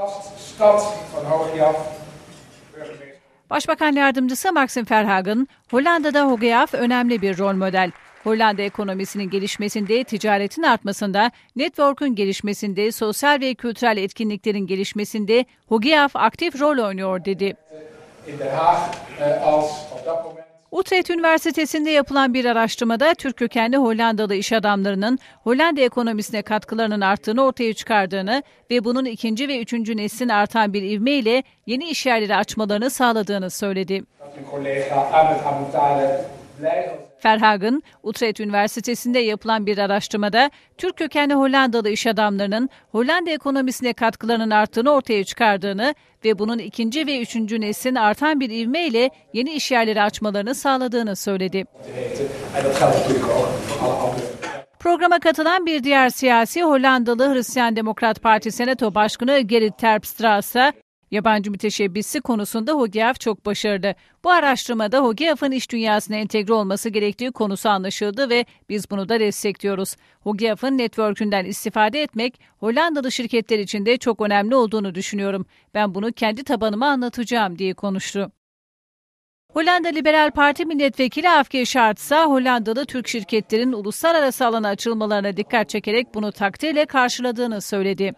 gaststad van Hoogjaaf. Başbakan yardımcısı Maxim Verhagen, Hollanda'da Hogeaf önemli bir rol model. Hollanda ekonomisinin gelişmesinde, ticaretin artmasında, network'ün gelişmesinde, sosyal ve kültürel etkinliklerin gelişmesinde Hogeaf aktif rol oynuyor dedi. Utrecht Üniversitesi'nde yapılan bir araştırmada Türk kökenli Hollandalı iş adamlarının Hollanda ekonomisine katkılarının arttığını ortaya çıkardığını ve bunun ikinci ve üçüncü neslin artan bir ivmeyle yeni iş yerleri açmalarını sağladığını söyledi. Verhagen, Utrecht Üniversitesi'nde yapılan bir araştırmada Türk kökenli Hollandalı iş adamlarının Hollanda ekonomisine katkılarının arttığını ortaya çıkardığını ve bunun ikinci ve üçüncü neslin artan bir ivmeyle yeni iş yerleri açmalarını sağladığını söyledi. Programa katılan bir diğer siyasi Hollandalı Hristiyan Demokrat Parti Senato Başkanı Gerrit Terpstra ise Yabancı müteşebbisi konusunda Hogeaf çok başarılı. Bu araştırmada Hogeaf'ın iş dünyasına entegre olması gerektiği konusu anlaşıldı ve biz bunu da destekliyoruz. Hogeaf'ın network'ünden istifade etmek Hollandalı şirketler için de çok önemli olduğunu düşünüyorum. Ben bunu kendi tabanıma anlatacağım diye konuştu. Hollanda Liberal Parti milletvekili Afke Şartsa, Hollandalı Türk şirketlerin uluslararası alana açılmalarına dikkat çekerek bunu takdirle karşıladığını söyledi.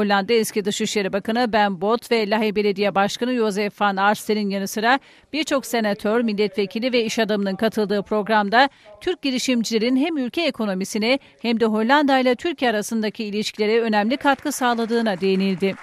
Hollanda eski Dışişleri Bakanı Ben Bot ve Lahey Belediye Başkanı Josef Van Arsel'in yanı sıra birçok senatör, milletvekili ve iş adamının katıldığı programda Türk girişimcilerin hem ülke ekonomisine hem de Hollanda ile Türkiye arasındaki ilişkilere önemli katkı sağladığına değinildi.